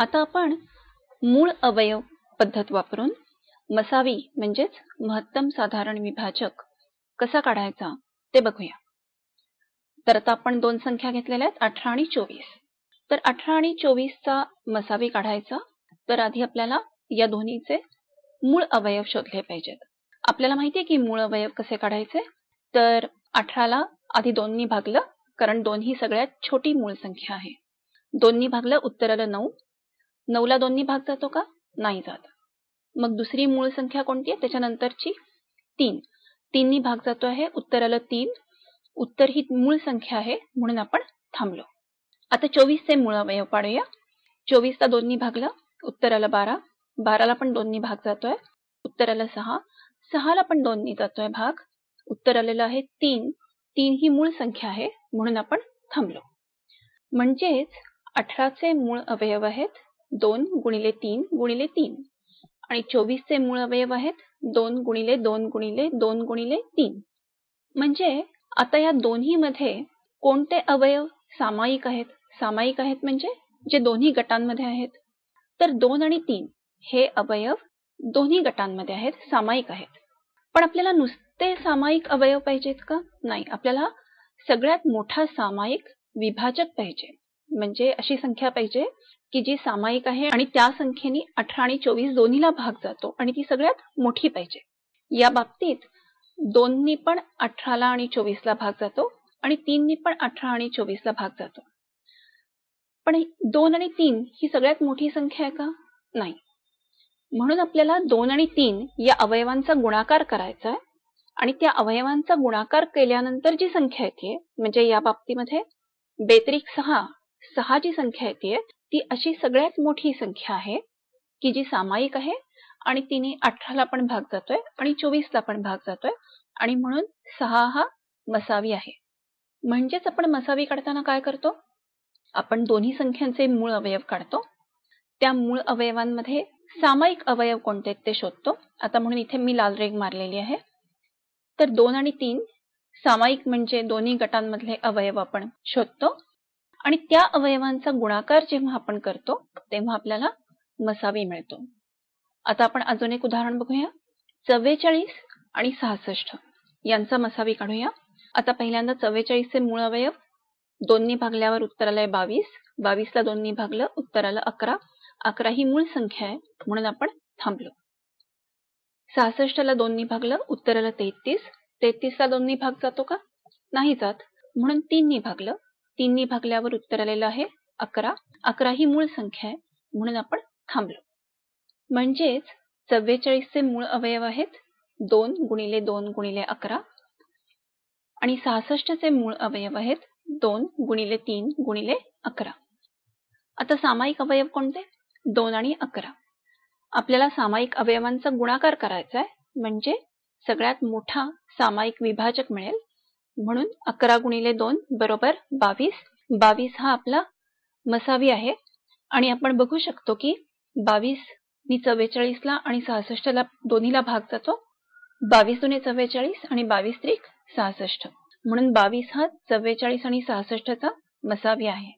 आता आपण मूळ अवयव पद्धत वापरून मसावी म्हणजेच महत्तम साधारण विभाजक कसा काढायचा ते बघूया तर आता आपण दोन संख्या घेतलेल्या आहेत अठरा आणि चोवीस तर अठरा आणि चोवीसचा मसावी काढायचा तर आधी आपल्याला या दोन्हीचे मूळ अवयव शोधले पाहिजेत आपल्याला माहितीये की मूळ अवयव कसे काढायचे तर अठराला आधी दोन्ही भागलं कारण दोन्ही सगळ्यात छोटी मूळ संख्या आहे दोन्ही भागलं उत्तर नऊ नऊला दोन्ही भाग जातो का नाही जात मग दुसरी मूळ संख्या कोणती आहे त्याच्यानंतरची तीन तीननी भाग जातो आहे उत्तर आलं तीन उत्तर ही मूळ संख्या आहे म्हणून आपण थांबलो आता चोवीसचे मूळ अवयव पाडूया चोवीसला दोन्ही भागला उत्तर आलं बारा बाराला पण दोन्ही भाग जातोय उत्तराला सहा सहाला पण दोन्ही जातोय भाग उत्तर आलेलं आहे तीन तीन ही मूळ संख्या आहे म्हणून आपण थांबलो म्हणजेच अठराचे मूळ अवयव आहेत दोन गुणिले तीन गुणिले तीन आणि 24 चे मूळ अवयव आहेत दोन गुणिले दोन गुणिले दोन गुणिले तीन म्हणजे आता या दोन्ही मध्ये कोणते अवयव सामायिक आहेत सामायिक आहेत म्हणजे जे दोन्ही गटांमध्ये आहेत तर दोन आणि तीन हे अवयव दोन्ही गटांमध्ये आहेत सामायिक आहेत पण आपल्याला नुसते सामायिक अवयव पाहिजेत का नाही आपल्याला सगळ्यात मोठा सामायिक विभाजक पाहिजे म्हणजे अशी संख्या पाहिजे की जी सामायिक आहे आणि त्या संख्येने अठरा आणि चोवीस दोन्हीला भाग जातो आणि ती सगळ्यात मोठी पाहिजे. या बाबतीत दोन्ही पण अठराला आणि चोवीसला भाग जातो आणि तीननी पण अठरा आणि चोवीसला भाग जातो. पण दोन आणि तीन ही सगळ्यात मोठी संख्या आहे का? नाही. म्हणून आपल्याला दोन आणि तीन या अवयवांचा गुणाकार करायचा आहे आणि त्या अवयवांचा गुणाकार केल्यानंतर जी संख्या येते म्हणजे या बाबतीमध्ये बेतरीक सहा सहा जी संख्या येते ती अशी सगळ्यात मोठी संख्या आहे की जी सामायिक आहे आणि तिने अठराला पण भाग जातोय आणि चोवीसला पण भाग जातोय आणि म्हणून सहा हा मसावी आहे म्हणजेच आपण मसावी काढताना काय करतो आपण दोन्ही संख्यांचे मूळ अवयव काढतो त्या मूळ अवयवांमध्ये सामायिक अवयव कोणते ते शोधतो आता म्हणून इथे मी लाल रेग मारलेली आहे तर दोन आणि तीन सामायिक म्हणजे दोन्ही गटांमधले अवयव आपण शोधतो आणि त्या अवयवांचा गुणाकार जेव्हा आपण करतो तेव्हा आपल्याला मसावी मिळतो आता आपण अजून एक उदाहरण बघूया चव्वेचाळीस आणि सहासष्ट यांचा मसावी काढूया आता पहिल्यांदा चव्वेचाळीसचे मूळ अवयव दोन्ही भागल्यावर उत्तर आलंय बावीस बावीसला दोन्ही भागलं उत्तर आलं अकरा अकरा ही मूळ संख्या आहे म्हणून आपण थांबलो सहासष्टला दोन्ही भागलं उत्तर आलं तेहतीस तेहतीसला दोन्ही भाग जातो का नाही जात म्हणून नि भागलं ने भागल्यावर उत्तर आलेलं आहे अकरा अकरा ही मूळ संख्या आहे म्हणून आपण थांबलो म्हणजेच चव्वेचाळीसचे मूळ अवयव आहेत दोन गुणिले दोन गुणिले अकरा आणि सहासष्टचे मूळ अवयव आहेत दोन गुणिले तीन गुणिले अकरा आता सामायिक अवयव कोणते दोन आणि अकरा आपल्याला सामायिक अवयवांचा गुणाकार करायचा आहे म्हणजे सगळ्यात मोठा सामायिक विभाजक मिळेल म्हणून अकरा गुणिले दोन बरोबर बावीस बावीस हा आपला मसावी आहे आणि आपण बघू शकतो की बावीस चव्वेचाळीस चव्वेचाळीसला आणि सहासष्ट सहासष्टला दोन्हीला भाग जातो बावीस दुने चव्वेचाळीस आणि बावीस त्रिक सहासष्ट म्हणून बावीस हा चव्वेचाळीस आणि सहासष्टचा मसावी आहे